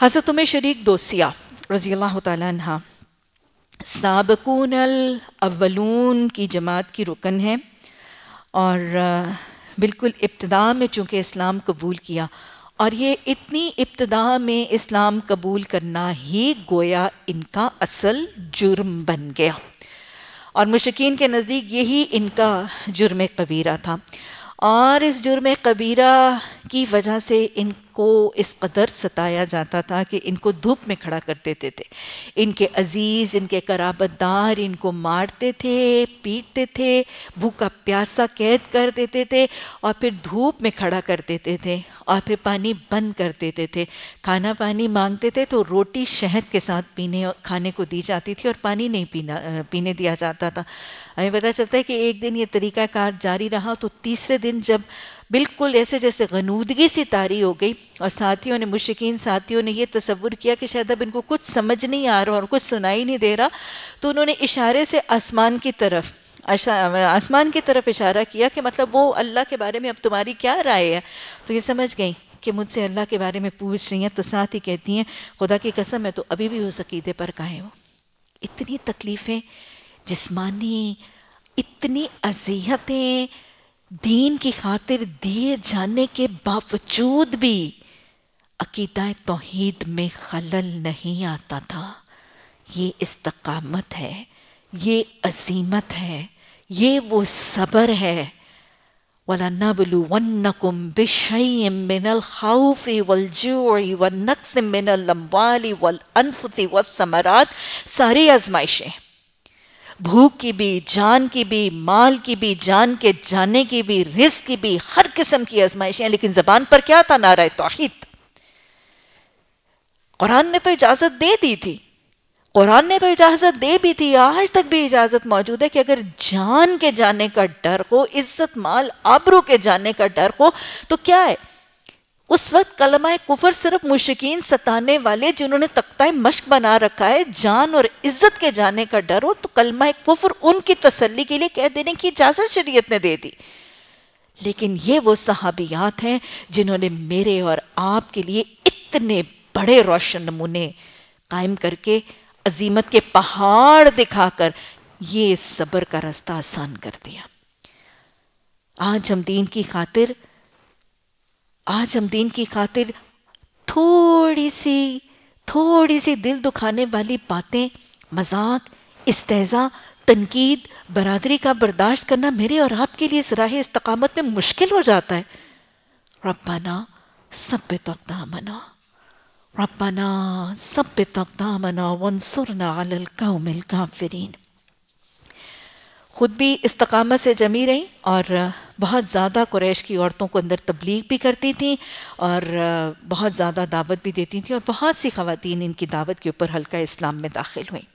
हज़रत में शरीक दोसिया रज़ी अल्लाह तहा सबकून अवलून की जमात की रुकन है और बिल्कुल इब्तदा में चूँकि इस्लाम कबूल किया और ये इतनी इब्तदा में इस्लाम कबूल करना ही गोया इनका असल जुर्म बन गया और मुशकिन के नज़दीक यही इनका जुर्म कबीरा था और इस जुर्म कबीरा की वजह से इन इनको इस कदर सताया जाता था कि इनको धूप में खड़ा कर देते थे इनके अजीज़ इनके कराबतदार इनको मारते थे पीटते थे भूखा प्यासा कैद कर देते थे और फिर धूप में खड़ा कर देते थे और फिर पानी बंद कर देते थे खाना पानी मांगते थे तो रोटी शहद के साथ पीने खाने को दी जाती थी और पानी नहीं पीना पीने दिया जाता था हमें पता चलता है कि एक दिन ये कार जारी रहा तो तीसरे दिन जब बिल्कुल ऐसे जैसे गनूदगी सी तारी हो गई और साथियों ने मुश्किन साथियों ने ये तस्वुर किया कि शायद अब इनको कुछ समझ नहीं आ रहा और कुछ सुनाई नहीं दे रहा तो उन्होंने इशारे से आसमान की तरफ अच्छा, आसमान की तरफ इशारा किया कि मतलब वो अल्लाह के बारे में अब तुम्हारी क्या राय है तो ये समझ गई कि मुझसे अल्लाह के बारे में पूछ रही हैं तो साथ ही कहती हैं खुदा की कसम मैं तो अभी भी उस अकीदे पर कायम हूँ इतनी तकलीफ़ें जिस्मानी इतनी अजियतें दीन की खातिर दिए जाने के बावजूद भी अकीदा तोहद में खलल नहीं आता था ये इस्तकामत है ये अजीमत है ये वो सबर है वन नकुम बिशय्यिम मिनल खौफि वल जुई वन नक्स मिनल अम्वालि वल अनफुसि वस्समरात सारी आजमाइशें भूख की भी जान की भी माल की भी जान के जाने की भी रिस की भी हर किस्म की आजमाइशें लेकिन जबान पर क्या था नारा तोहित कुरान ने तो इजाज़त दे दी थी कुरान ने तो इजाज़त दे भी थी आज तक भी इजाज़त मौजूद है कि अगर जान के जाने का डर हो इज्जत माल आबरू के जाने का डर हो तो क्या है उस वक्त कलमाए कुफर सिर्फ मुशकिन सताने वाले जिन्होंने तख्ता मश्क बना रखा है जान और इज्जत के जाने का डर हो तो कलमा कुफर उनकी तसल्ली के लिए कह देने की इजाज़त शरीयत ने दे दी लेकिन ये वो सहाबियात हैं जिन्होंने मेरे और आपके लिए इतने बड़े रोशन नमूने कायम करके अजीमत के पहाड़ दिखाकर ये सब्र का रास्ता आसान कर दिया आज हम दीन की खातिर आज हम दीन की खातिर थोड़ी सी थोड़ी सी दिल दुखाने वाली बातें मजाक इस्तेजा तनकीद बरदरी का बर्दाश्त करना मेरे और आपके लिए सराह इस्तकामत में मुश्किल हो जाता है रब्बाना सब पे तो मना ربنا ثبت أقدامنا वनसुरना على القوم الكافرين खुद भी इस्तकामत से जमी रहीं और बहुत ज़्यादा क्रैश की औरतों को अंदर तबलीग भी करती थी और बहुत ज़्यादा दावत भी देती थी और बहुत सी खातन इनकी दावत के ऊपर हल्का इस्लाम में दाखिल हुईं